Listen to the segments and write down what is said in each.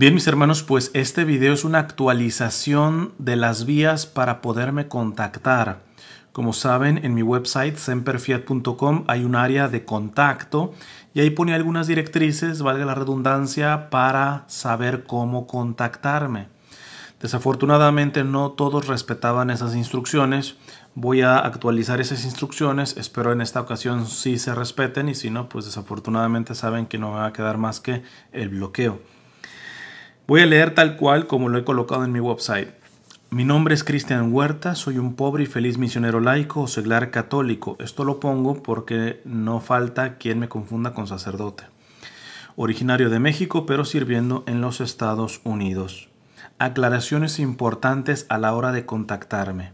Bien, mis hermanos, pues este video es una actualización de las vías para poderme contactar. Como saben, en mi website semperfiat.com hay un área de contacto y ahí pone algunas directrices, valga la redundancia, para saber cómo contactarme. Desafortunadamente no todos respetaban esas instrucciones. Voy a actualizar esas instrucciones, espero en esta ocasión sí se respeten y si no, pues desafortunadamente saben que no me va a quedar más que el bloqueo. Voy a leer tal cual como lo he colocado en mi website. Mi nombre es Cristian Huerta, soy un pobre y feliz misionero laico o seglar católico. Esto lo pongo porque no falta quien me confunda con sacerdote. Originario de México, pero sirviendo en los Estados Unidos. Aclaraciones importantes a la hora de contactarme.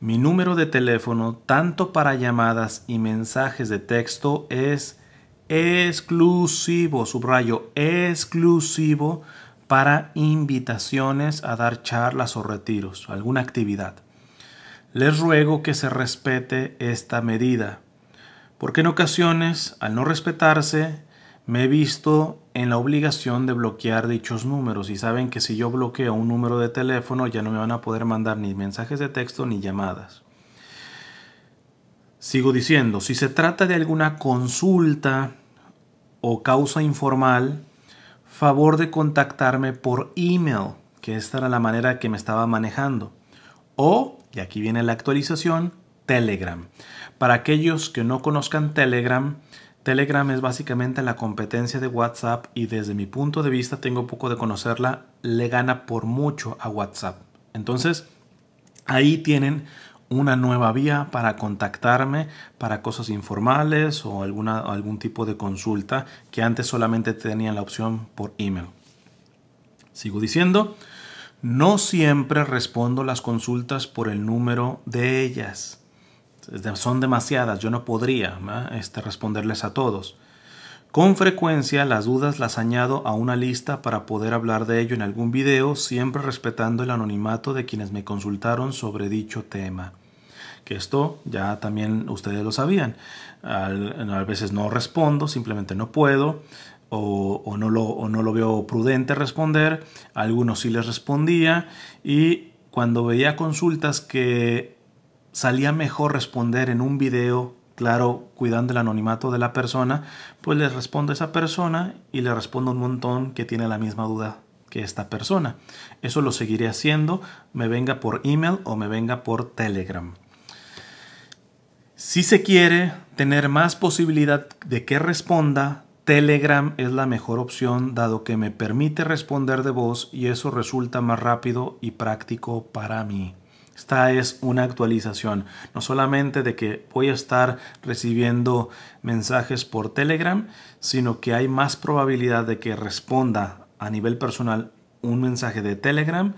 Mi número de teléfono, tanto para llamadas y mensajes de texto, es exclusivo, subrayo, exclusivo para invitaciones a dar charlas o retiros, alguna actividad. Les ruego que se respete esta medida, porque en ocasiones, al no respetarse, me he visto en la obligación de bloquear dichos números y saben que si yo bloqueo un número de teléfono ya no me van a poder mandar ni mensajes de texto ni llamadas. Sigo diciendo, si se trata de alguna consulta o causa informal, favor de contactarme por email, que esta era la manera que me estaba manejando. O, y aquí viene la actualización, Telegram. Para aquellos que no conozcan Telegram, Telegram es básicamente la competencia de WhatsApp y desde mi punto de vista, tengo poco de conocerla, le gana por mucho a WhatsApp. Entonces, ahí tienen una nueva vía para contactarme para cosas informales o alguna, algún tipo de consulta que antes solamente tenían la opción por email. Sigo diciendo, no siempre respondo las consultas por el número de ellas. Son demasiadas, yo no podría este, responderles a todos. Con frecuencia las dudas las añado a una lista para poder hablar de ello en algún video, siempre respetando el anonimato de quienes me consultaron sobre dicho tema. Que esto ya también ustedes lo sabían. a veces no respondo, simplemente no puedo. O, no lo, no lo veo prudente responder, algunos sí les respondía y cuando veía consultas que salía mejor responder en un video claro, cuidando el anonimato de la persona, pues le respondo a esa persona y le respondo un montón que tiene la misma duda que esta persona. Eso lo seguiré haciendo, me venga por email o me venga por Telegram. Si se quiere tener más posibilidad de que responda, Telegram es la mejor opción dado que me permite responder de voz y eso resulta más rápido y práctico para mí. Esta es una actualización, no solamente de que voy a estar recibiendo mensajes por Telegram, sino que hay más probabilidad de que responda a nivel personal un mensaje de Telegram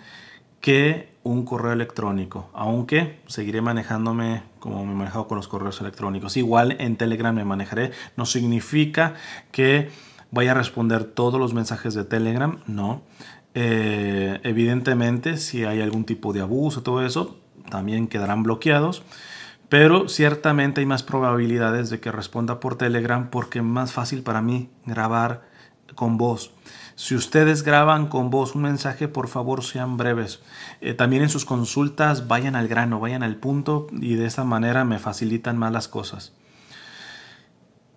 que un correo electrónico, aunque seguiré manejándome como me he manejado con los correos electrónicos. Igual en Telegram me manejaré, no significa que vaya a responder todos los mensajes de Telegram, no. Eh, evidentemente, si hay algún tipo de abuso, todo eso, también quedarán bloqueados. Pero ciertamente hay más probabilidades de que responda por Telegram porque es más fácil para mí grabar con voz. Si ustedes graban con voz un mensaje, por favor sean breves. Eh, también en sus consultas vayan al grano, vayan al punto y de esa manera me facilitan más las cosas.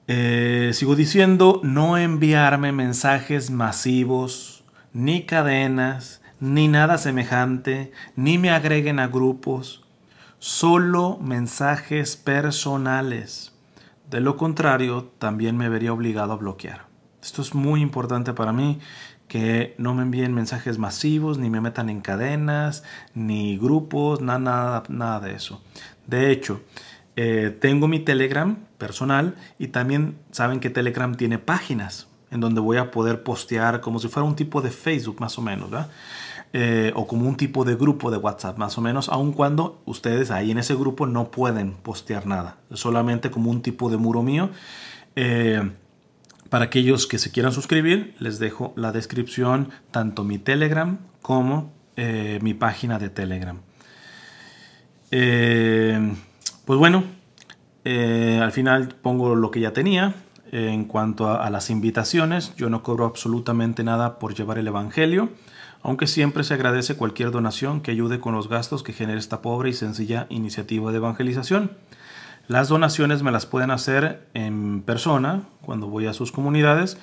Eh, sigo diciendo, no enviarme mensajes masivos ni cadenas, ni nada semejante, ni me agreguen a grupos, solo mensajes personales. De lo contrario, también me vería obligado a bloquear. Esto es muy importante para mí, que no me envíen mensajes masivos, ni me metan en cadenas, ni grupos, nada, nada, nada de eso. De hecho, eh, tengo mi Telegram personal y también saben que Telegram tiene páginas en donde voy a poder postear como si fuera un tipo de Facebook más o menos, eh, o como un tipo de grupo de WhatsApp, más o menos, aun cuando ustedes ahí en ese grupo no pueden postear nada, solamente como un tipo de muro mío. Eh, para aquellos que se quieran suscribir, les dejo la descripción, tanto mi Telegram como eh, mi página de Telegram. pues bueno, al final pongo lo que ya tenía, en cuanto a, las invitaciones. Yo no cobro absolutamente nada por llevar el Evangelio, aunque siempre se agradece cualquier donación que ayude con los gastos que genera esta pobre y sencilla iniciativa de evangelización. Las donaciones me las pueden hacer en persona cuando voy a sus comunidades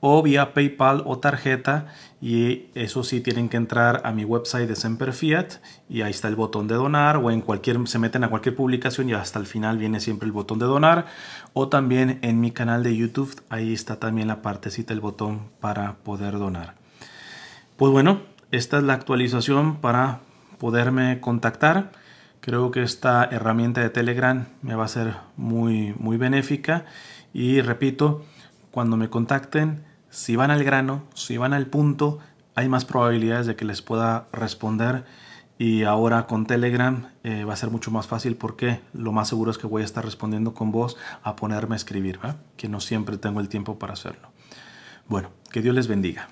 o vía PayPal o tarjeta y eso sí tienen que entrar a mi website de Semper Fiat y ahí está el botón de donar o en cualquier se meten a cualquier publicación y hasta el final viene siempre el botón de donar o también en mi canal de YouTube ahí está también la partecita el botón para poder donar. Pues bueno, esta es la actualización para poderme contactar. Creo que esta herramienta de Telegram me va a ser muy muy benéfica y repito, cuando me contacten, si van al grano, si van al punto, hay más probabilidades de que les pueda responder. Y ahora con Telegram eh, va a ser mucho más fácil porque lo más seguro es que voy a estar respondiendo con vos a ponerme a escribir, que no siempre tengo el tiempo para hacerlo. Bueno, que Dios les bendiga.